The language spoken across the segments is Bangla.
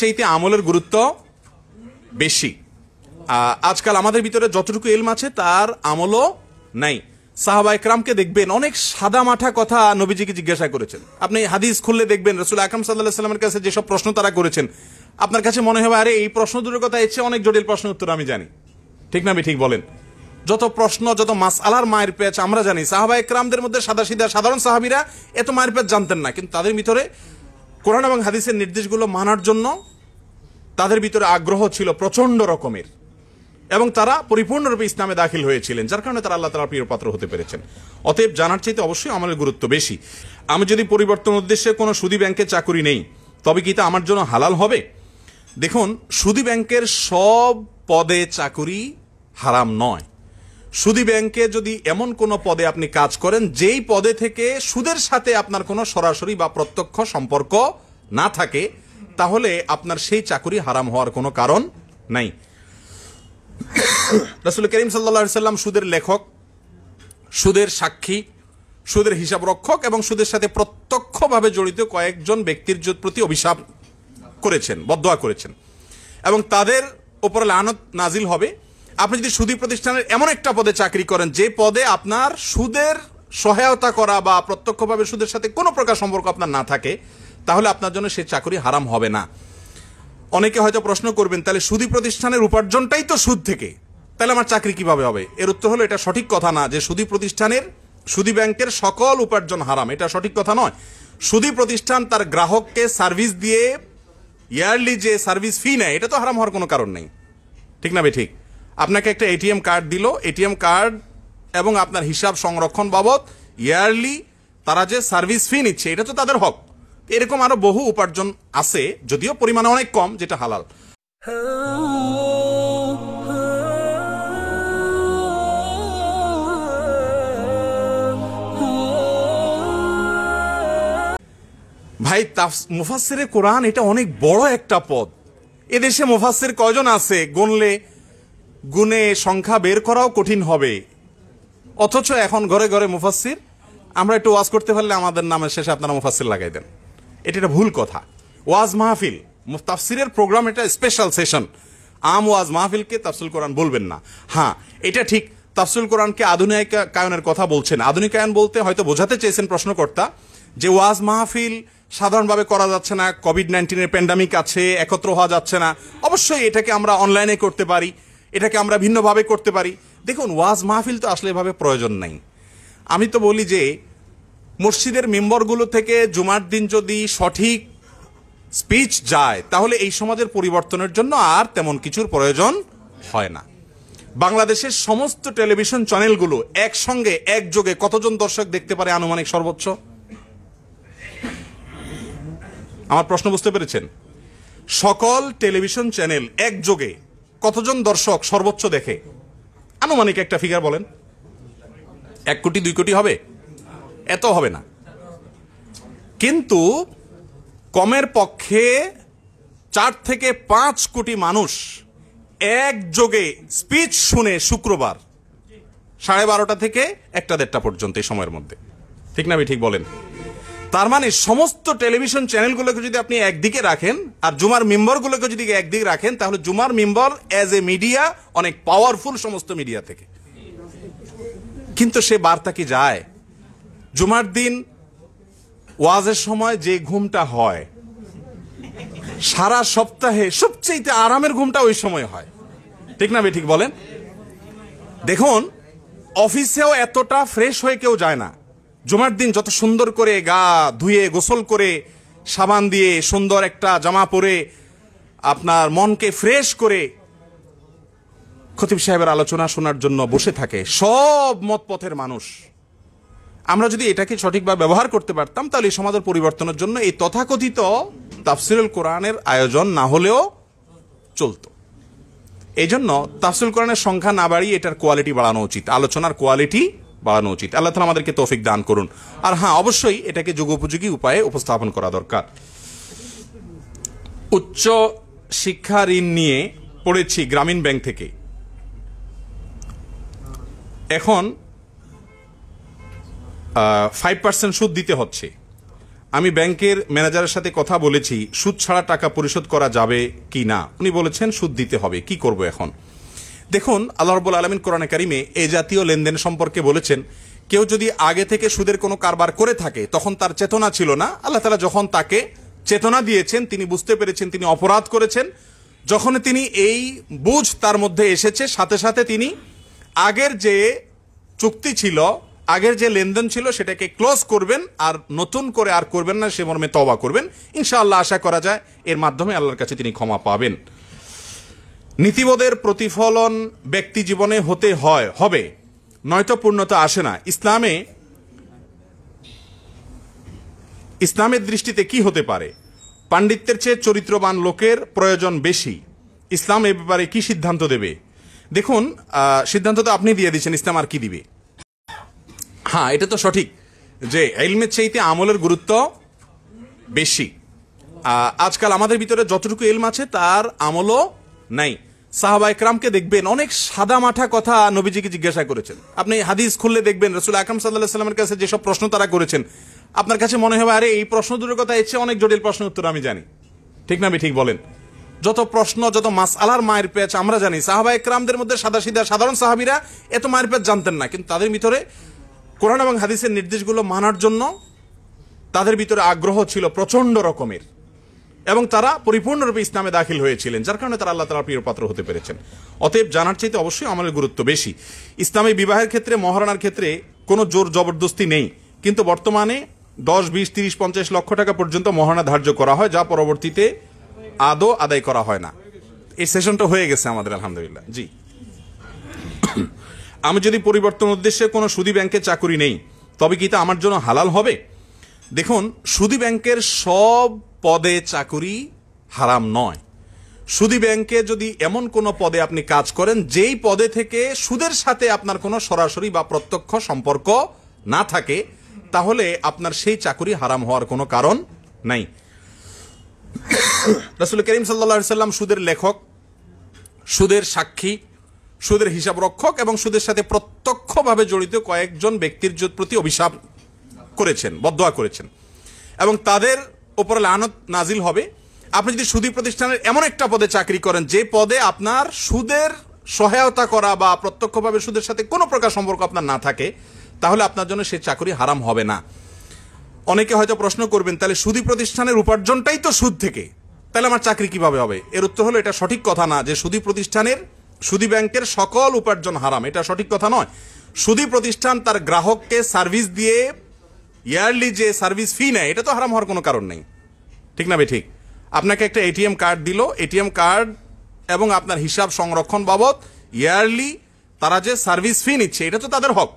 চাইতে আমলের গুরুত্ব বেশি আজকাল আমাদের ভিতরে যতটুকু এলম আছে তার আমলও নাই সাহাবা একরামকে দেখবেন অনেক সাদা মাঠা কথা নবীজিকে জিজ্ঞাসা করেছেন আপনি হাদিস খুললে দেখবেন রসুল আকরাম সাল্লাহ সাল্লামের কাছে যেসব প্রশ্ন তারা করেছেন আপনার কাছে মনে হবে আরে এই প্রশ্ন দুটোর কথা এসছে অনেক জটিল প্রশ্ন উত্তর আমি জানি ঠিক না আমি ঠিক বলেন যত প্রশ্ন যত মাস আলার মায়ের পেঁচ আমরা জানি সাহাবা একরামদের মধ্যে সাদা সিধা সাধারণ সাহাবিরা এত মায়ের পেঁচ জানতেন না কিন্তু তাদের ভিতরে কোরআন এবং হাদিসের নির্দেশগুলো মানার জন্য তাদের ভিতরে আগ্রহ ছিল প্রচণ্ড রকমের এবং তারা পরিপূর্ণরূপে ইসলামে দাখিল হয়েছিলেন যার কারণে তারা আল্লাহ তালার প্রিয় পাত্র হতে পেরেছেন অতএব জানার চাইতে অবশ্যই আমাদের গুরুত্ব বেশি আমি যদি পরিবর্তন উদ্দেশ্যে কোনো সুদি ব্যাংকে চাকুরি নেই তবে কি তা আমার জন্য হালাল হবে দেখুন সুদি ব্যাংকের সব পদে চাকুরি হারাম নয় সুদী ব্যাংকে যদি এমন কোনো পদে আপনি কাজ করেন যেই পদে থেকে সুদের সাথে আপনার কোনো সরাসরি বা প্রত্যক্ষ সম্পর্ক না থাকে তাহলে আপনার সেই চাকুরি হারাম হওয়ার কোনো কারণ নাই রসুল করিম সাল্লা সাল্লাম সুদের লেখক সুদের সাক্ষী সুদের হিসাব রক্ষক এবং সুদের সাথে প্রত্যক্ষভাবে জড়িত কয়েকজন ব্যক্তির প্রতি অভিশাপ করেছেন বদয়া করেছেন এবং তাদের ওপর লানত নাজিল হবে আপনি যদি সুদী প্রতিষ্ঠানের এমন একটা পদে চাকরি করেন যে পদে আপনার সুদের সহায়তা করা বা প্রত্যক্ষভাবে সুদের সাথে কোনো প্রকার সম্পর্ক আপনার না থাকে তাহলে আপনার জন্য সেই চাকরি হারাম হবে না অনেকে হয়তো প্রশ্ন করবেন তাহলে সুদি প্রতিষ্ঠানের উপার্জনটাই তো সুদ থেকে তাহলে আমার চাকরি কিভাবে হবে এর উত্তর হলো এটা সঠিক কথা না যে সুদী প্রতিষ্ঠানের সুদী ব্যাংকের সকল উপার্জন হারাম এটা সঠিক কথা নয় সুদী প্রতিষ্ঠান তার গ্রাহককে সার্ভিস দিয়ে ইয়ারলি যে সার্ভিস ফি নেয় এটা তো হারাম হওয়ার কোনো কারণ নেই ঠিক না ভাই ঠিক আপনাকে একটা এটিএম কার্ড দিল এটিএম কার্ড এবং আপনার হিসাব সংরক্ষণ বাবদ ইয়ারলি তারা যে সার্ভিস ফি নিচ্ছে এটা তো তাদের হক এরকম আরো বহু উপার্জন আছে যদিও পরিমাণে অনেক কম যেটা হালাল ভাই মুফাসের কোরআন এটা অনেক বড় একটা পদ এদেশে মুফাসের কজন আছে গনলে গুণে সংখ্যা বের করাও কঠিন হবে অথচ এখন ঘরে ঘরে মুফাসির আমরা একটু ওয়াজ করতে পারলে আমাদের নামের শেষে আপনারা মুফাসির লাগাই দেন এটা একটা ভুল কথা ওয়াজ মাহফিল তাফসিরের প্রোগ্রাম এটা স্পেশাল সেশন আম ওয়াজ মাহফিলকে তাফসুল কোরআন বলবেন না হ্যাঁ এটা ঠিক তাফসুল কোরআনকে আধুনিকায়নের কথা বলছেন আধুনিকায়ন বলতে হয়তো বোঝাতে চেয়েছেন প্রশ্নকর্তা যে ওয়াজ মাহফিল সাধারণভাবে করা যাচ্ছে না কোভিড নাইন্টিনের প্যান্ডামিক আছে একত্র হওয়া যাচ্ছে না অবশ্যই এটাকে আমরা অনলাইনে করতে পারি এটাকে আমরা ভিন্নভাবে করতে পারি দেখুন ওয়াজ মাহফিল তো আসলে এভাবে প্রয়োজন নাই আমি তো বলি যে মসজিদের মেম্বরগুলো থেকে জুমার দিন যদি সঠিক স্পিচ যায় তাহলে এই সমাজের পরিবর্তনের জন্য আর তেমন কিছুর প্রয়োজন হয় না বাংলাদেশের সমস্ত টেলিভিশন চ্যানেলগুলো একসঙ্গে একযোগে কতজন দর্শক দেখতে পারে আনুমানিক সর্বোচ্চ আমার প্রশ্ন বুঝতে পেরেছেন সকল টেলিভিশন চ্যানেল একযোগে কতজন দর্শক সর্বোচ্চ দেখে আনুমানিক একটা ফিগার বলেন এক কোটি দুই কোটি হবে এত হবে না কিন্তু কমের পক্ষে চার থেকে পাঁচ কোটি মানুষ একযোগে স্পিচ শুনে শুক্রবার সাড়ে বারোটা থেকে একটা দেড়টা পর্যন্ত এই সময়ের মধ্যে ঠিক না ঠিক বলেন তার মানে সমস্ত টেলিভিশন চ্যানেলগুলোকে যদি আপনি একদিকে রাখেন আর জুমার মেম্বারগুলোকে যদি একদিকে রাখেন তাহলে জুমার মেম্বার অ্যাজ এ মিডিয়া অনেক পাওয়ারফুল সমস্ত মিডিয়া থেকে কিন্তু সে বার্তা কি যায় জুমার দিন ওয়াজের সময় যে ঘুমটা হয় সারা সপ্তাহে সবচেয়ে আরামের ঘুমটা ওই সময় হয় ঠিক না বে ঠিক বলেন দেখুন অফিসেও এতটা ফ্রেশ হয়ে কেউ যায় না জুমার দিন যত সুন্দর করে গা ধুয়ে গোসল করে সাবান দিয়ে সুন্দর একটা জামা পরে আপনার মনকে ফ্রেশ করে খতিব সাহেবের আলোচনা শোনার জন্য বসে থাকে সব মত পথের মানুষ আমরা যদি এটাকে সঠিকভাবে ব্যবহার করতে পারতাম তাহলে এই সমাজের পরিবর্তনের জন্য এই তথাকথিত তাফসিরুল কোরআনের আয়োজন না হলেও চলত এই জন্য তাফসিল কোরআনের সংখ্যা না বাড়িয়ে এটার কোয়ালিটি বাড়ানো উচিত আলোচনার কোয়ালিটি বাড়ানো উচিত আল্লাহ তালা আমাদেরকে তৌফিক দান করুন আর হ্যাঁ অবশ্যই এটাকে যুগোপযোগী উপায়ে উপস্থাপন করা দরকার উচ্চ শিক্ষা ঋণ নিয়ে পড়েছি গ্রামীণ ব্যাংক থেকে এখন ফাইভ পার্সেন্ট সুদ দিতে হচ্ছে আমি ব্যাংকের ম্যানেজারের সাথে কথা বলেছি সুদ ছাড়া টাকা পরিশোধ করা যাবে কি না উনি বলেছেন সুদ দিতে হবে কি করব এখন দেখুন আল্লাহ রবুল আলমিন কোরআনে কারিমে এ জাতীয় লেনদেন সম্পর্কে বলেছেন কেউ যদি আগে থেকে সুদের কোনো কারবার করে থাকে তখন তার চেতনা ছিল না আল্লাহ তালা যখন তাকে চেতনা দিয়েছেন তিনি বুঝতে পেরেছেন তিনি অপরাধ করেছেন যখন তিনি এই বুঝ তার মধ্যে এসেছে সাথে সাথে তিনি আগের যে চুক্তি ছিল আগের যে লেনদেন ছিল সেটাকে ক্লোজ করবেন আর নতুন করে আর করবেন না সে মর্মে তবা করবেন ইনশাআল্লাহ আশা করা যায় এর মাধ্যমে আল্লাহর কাছে তিনি ক্ষমা পাবেন নীতিবোধের প্রতিফলন ব্যক্তি জীবনে হতে হয় হবে নয়তো পূর্ণতা আসে না ইসলামে ইসলামের দৃষ্টিতে কি হতে পারে পাণ্ডিত্যের চেয়ে চরিত্রবান লোকের প্রয়োজন বেশি ইসলাম এ ব্যাপারে কি সিদ্ধান্ত দেবে দেখুন সিদ্ধান্ত তো আপনি দিয়ে দিচ্ছেন ইসলাম আর কি দিবে হ্যাঁ এটা তো সঠিক যে এলমের চেয়েতে আমলের গুরুত্ব বেশি আজকাল আমাদের ভিতরে যতটুকু এলম আছে তার আমলও নাই সাহাবা একরামকে দেখবেন অনেক সাদা মাঠা কথা নবীজিকে জিজ্ঞাসা করেছেন আপনি হাদিস খুললে দেখবেন রসুল আকরাম সাল্লাহ সাল্লামের কাছে যেসব প্রশ্ন তারা করেছেন আপনার কাছে মনে হবে আরে এই প্রশ্ন দূরের কথা এসে অনেক জটিল প্রশ্ন উত্তর আমি জানি ঠিক না আমি ঠিক বলেন যত প্রশ্ন যত মাস আলার মায়ের পেঁচ আমরা জানি সাহাবা একরামদের মধ্যে সাদা সিধা সাধারণ সাহাবিরা এত মায়ের পেঁচ জানতেন না কিন্তু তাদের ভিতরে কোরআন এবং হাদিসের নির্দেশগুলো মানার জন্য তাদের ভিতরে আগ্রহ ছিল প্রচণ্ড রকমের এবং তারা পরিপূর্ণরূপে ইসলামে দাখিল হয়েছিলেন যার কারণে তারা আল্লাহ তালা প্রিয় পাত্র হতে পেরেছেন অতএব জানার চাইতে অবশ্যই আমাদের গুরুত্ব বেশি ইসলামে বিবাহের ক্ষেত্রে মহারণার ক্ষেত্রে কোনো জোর জবরদস্তি নেই কিন্তু বর্তমানে দশ বিশ তিরিশ পঞ্চাশ লক্ষ টাকা পর্যন্ত মহারণা ধার্য করা হয় যা পরবর্তীতে আদৌ আদায় করা হয় না এই সেশনটা হয়ে গেছে আমাদের আলহামদুলিল্লাহ জি আমি যদি পরিবর্তন উদ্দেশ্যে কোনো সুদী ব্যাংকে চাকুরি নেই তবে কি তা আমার জন্য হালাল হবে দেখুন সুদী ব্যাংকের সব পদে চাকুরি হারাম নয় সুদী ব্যাংকে যদি এমন কোনো পদে আপনি কাজ করেন যেই পদে থেকে সুদের সাথে আপনার কোনো সরাসরি বা প্রত্যক্ষ সম্পর্ক না থাকে তাহলে আপনার সেই চাকুরি হারাম হওয়ার কোনো কারণ নাই রসুল করিম সাল্লা সাল্লাম সুদের লেখক সুদের সাক্ষী সুদের হিসাব রক্ষক এবং সুদের সাথে প্রত্যক্ষভাবে জড়িত কয়েকজন ব্যক্তির প্রতি অভিশাপ করেছেন বদয়া করেছেন এবং তাদের ওপরে আনত নাজিল হবে আপনি যদি সুদী প্রতিষ্ঠানের এমন একটা পদে চাকরি করেন যে পদে আপনার সুদের সহায়তা করা বা প্রত্যক্ষভাবে সুদের সাথে কোনো প্রকার সম্পর্ক আপনার না থাকে তাহলে আপনার জন্য সে চাকরি হারাম হবে না অনেকে হয়তো প্রশ্ন করবেন তাহলে সুদী প্রতিষ্ঠানের উপার্জনটাই তো সুদ থেকে তাহলে আমার চাকরি কিভাবে হবে এর উত্তর হলো এটা সঠিক কথা না যে সুদী প্রতিষ্ঠানের সুদী ব্যাংকের সকল উপার্জন হারাম এটা সঠিক কথা নয় সুদী প্রতিষ্ঠান তার গ্রাহককে সার্ভিস দিয়ে ইয়ারলি যে সার্ভিস ফি নেয় এটা তো হারাম হওয়ার কোনো কারণ নেই ঠিক না ভাই ঠিক আপনাকে একটা এটিএম কার্ড দিল এটিএম কার্ড এবং আপনার হিসাব সংরক্ষণ বাবদ ইয়ারলি তারা যে সার্ভিস ফি নিচ্ছে এটা তো তাদের হক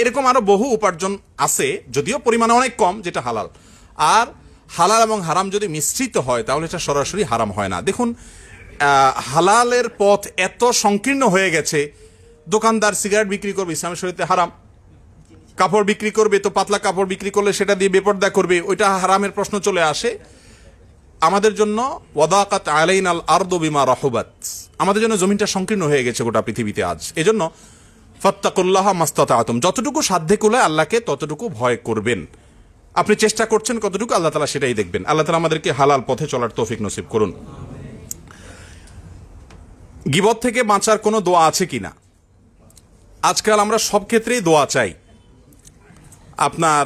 এরকম আরও বহু উপার্জন আছে যদিও পরিমাণে অনেক কম যেটা হালাল আর হালাল এবং হারাম যদি মিশ্রিত হয় তাহলে এটা সরাসরি হারাম হয় না দেখুন হালালের পথ এত সংকীর্ণ হয়ে গেছে দোকানদার সিগারেট বিক্রি করবে ইসলামের শরীরে হারাম কাপড় বিক্রি করবে তো পাতলা কাপড় বিক্রি করলে সেটা দিয়ে বেপর্দা করবে ওইটা হারামের প্রশ্ন চলে আসে আমাদের জন্য ওয়াদাকাত আলাইন আল আর্দ বিমা রহবাত আমাদের জন্য জমিনটা সংকীর্ণ হয়ে গেছে গোটা পৃথিবীতে আজ এজন্য ফত্তাকুল্লাহ মাস্তাতা আতম যতটুকু সাধ্যে কুলায় আল্লাহকে ততটুকু ভয় করবেন আপনি চেষ্টা করছেন কতটুকু আল্লাহ তালা সেটাই দেখবেন আল্লাহ তালা আমাদেরকে হালাল পথে চলার তৌফিক নসিব করুন গিবত থেকে বাঁচার কোনো দোয়া আছে কিনা আজকাল আমরা সব ক্ষেত্রেই দোয়া চাই আপনার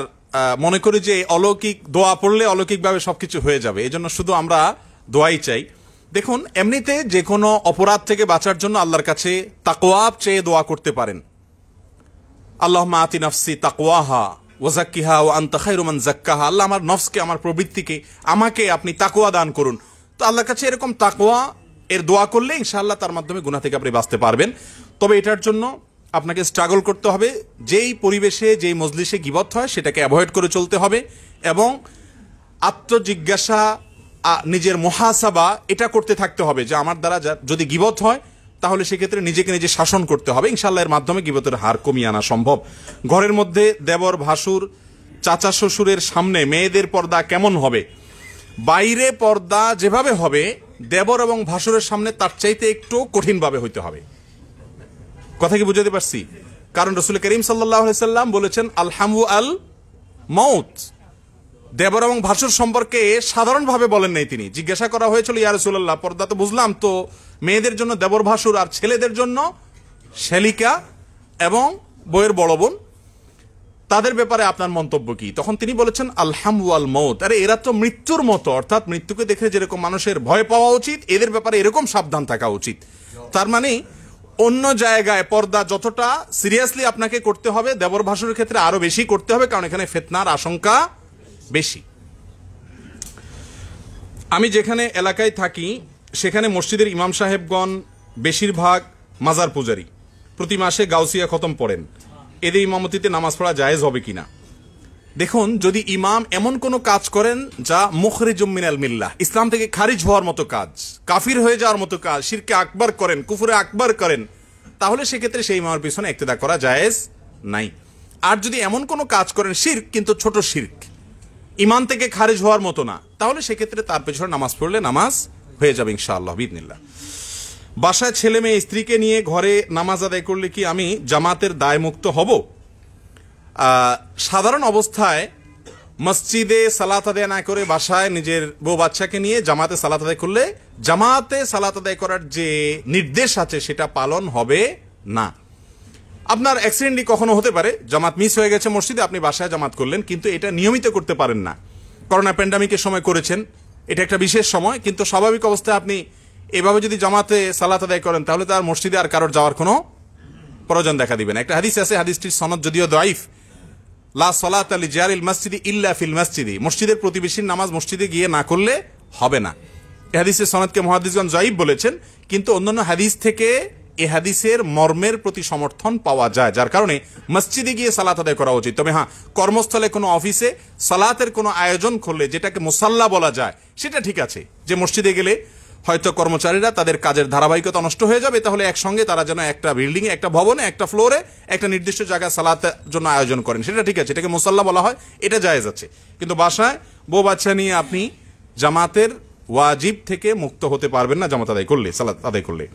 মনে করি যে অলৌকিক দোয়া পড়লে অলৌকিকভাবে সব কিছু হয়ে যাবে এই জন্য শুধু আমরা দোয়াই চাই দেখুন এমনিতে যে কোনো অপরাধ থেকে বাঁচার জন্য আল্লাহর কাছে তাকোয়াব চেয়ে দোয়া করতে পারেন আল্লাহ মাতি নফসি তাকোয়াহা ওজাক্কিহা ও আন্তাখাই রোমান জাক্কাহা আল্লাহ আমার নফসকে আমার প্রবৃত্তিকে আমাকে আপনি তাকোয়া দান করুন তো আল্লাহর কাছে এরকম তাকোয়া এর দোয়া করলে ইনশাআল্লাহ তার মাধ্যমে গুণা থেকে আপনি বাঁচতে পারবেন তবে এটার জন্য আপনাকে স্ট্রাগল করতে হবে যেই পরিবেশে যেই মজলিসে গিবত হয় সেটাকে অ্যাভয়েড করে চলতে হবে এবং আত্মজিজ্ঞাসা নিজের মহাসাবা এটা করতে থাকতে হবে যে আমার দ্বারা যদি গিবত হয় তাহলে সেক্ষেত্রে নিজেকে নিজে শাসন করতে হবে ইনশাল্লাহ এর মাধ্যমে গিবতের হার কমিয়ে আনা সম্ভব ঘরের মধ্যে দেবর ভাসুর চাচা শ্বশুরের সামনে মেয়েদের পর্দা কেমন হবে বাইরে পর্দা যেভাবে হবে দেবর এবং ভাসুরের সামনে তার চাইতে একটু কঠিনভাবে হইতে হবে কথা কি বুঝাতে পারছি কারণ রসুল করিম সাল্লাম বলেছেন আলহামু আল মৌত দেবর এবং ভাসুর সম্পর্কে সাধারণভাবে বলেন নাই তিনি জিজ্ঞাসা করা হয়েছিল ইয়া রসুল্লাহ পর্দা তো বুঝলাম তো মেয়েদের জন্য দেবর ভাসুর আর ছেলেদের জন্য শ্যালিকা এবং বইয়ের বড় বোন তাদের ব্যাপারে আপনার মন্তব্য কি তখন তিনি বলেছেন আলহামু আল মৌত আরে এরা তো মৃত্যুর মতো অর্থাৎ মৃত্যুকে দেখে যেরকম মানুষের ভয় পাওয়া উচিত এদের ব্যাপারে এরকম সাবধান থাকা উচিত তার মানে অন্য জায়গায় পর্দা যতটা সিরিয়াসলি আপনাকে করতে হবে দেবর ভাসুরের ক্ষেত্রে আরো বেশি করতে হবে কারণ এখানে ফেতনার আশঙ্কা বেশি আমি যেখানে এলাকায় থাকি সেখানে মসজিদের ইমাম সাহেবগণ বেশিরভাগ মাজার পূজারী প্রতি মাসে গাউসিয়া খতম পড়েন এদের ইমামতিতে নামাজ পড়া জায়েজ হবে কিনা দেখুন যদি ইমাম এমন কোনো কাজ করেন যা মুখরে মিনাল মিল্লাহ ইসলাম থেকে খারিজ হওয়ার মতো কাজ কাফির হয়ে যাওয়ার মতো কাজ শিরকে আকবর করেন কুফুরে আকবর করেন তাহলে সেক্ষেত্রে সেই ইমামের পিছনে একতেদা করা জায়েজ নাই আর যদি এমন কোনো কাজ করেন শির্ক কিন্তু ছোট শির্ক ইমান থেকে খারিজ হওয়ার মতো না তাহলে সেক্ষেত্রে তার পেছনে নামাজ পড়লে নামাজ হয়ে যাবে ইনশাআল্লাহ বিদিনিল্লা বাসায় ছেলে মেয়ে স্ত্রীকে নিয়ে ঘরে নামাজ আদায় করলে কি আমি জামাতের দায় মুক্ত হব সাধারণ অবস্থায় মসজিদে সালাত আদায় না করে বাসায় নিজের বউ বাচ্চাকে নিয়ে জামাতে সালাত আদায় করলে জামাতে সালাত আদায় করার যে নির্দেশ আছে সেটা পালন হবে না আপনার অ্যাক্সিডেন্টলি কখনো হতে পারে জামাত মিস হয়ে গেছে মসজিদে আপনি বাসায় জামাত করলেন কিন্তু এটা নিয়মিত করতে পারেন না করোনা প্যান্ডামিকের সময় করেছেন এটা একটা বিশেষ সময় কিন্তু স্বাভাবিক অবস্থায় আপনি এভাবে যদি জামাতে সালাত আদায় করেন তাহলে তার মসজিদে আর কারোর যাওয়ার কোনো প্রয়োজন দেখা দিবেন একটা হাদিস আছে হাদিসটির সনদ যদিও দাইফ লা সলাত আলী ইল মসজিদি ইল্লা ফিল মসজিদি মসজিদের প্রতিবেশীর নামাজ মসজিদে গিয়ে না করলে হবে না এ হাদিসের সনদকে মহাদিসগঞ্জ জয়ীব বলেছেন কিন্তু অন্যান্য হাদিস থেকে এ হাদিসের মর্মের প্রতি সমর্থন পাওয়া যায় যার কারণে মসজিদে গিয়ে সালাত আদায় করা উচিত তবে হ্যাঁ কর্মস্থলে কোনো অফিসে সালাতের কোনো আয়োজন করলে যেটাকে মুসাল্লা বলা যায় সেটা ঠিক আছে যে মসজিদে গেলে হয়তো কর্মচারীরা তাদের কাজের ধারাবাহিকতা নষ্ট হয়ে যাবে তাহলে একসঙ্গে তারা যেন একটা বিল্ডিংয়ে একটা ভবনে একটা ফ্লোরে একটা নির্দিষ্ট জায়গায় সালাতের জন্য আয়োজন করেন সেটা ঠিক আছে এটাকে মোসাল্লা বলা হয় এটা জায়েজ আছে কিন্তু বাসায় বউ বাচ্চা নিয়ে আপনি জামাতের ওয়াজিব থেকে মুক্ত হতে পারবেন না জামাত আদায় করলে সালাত আদায় করলে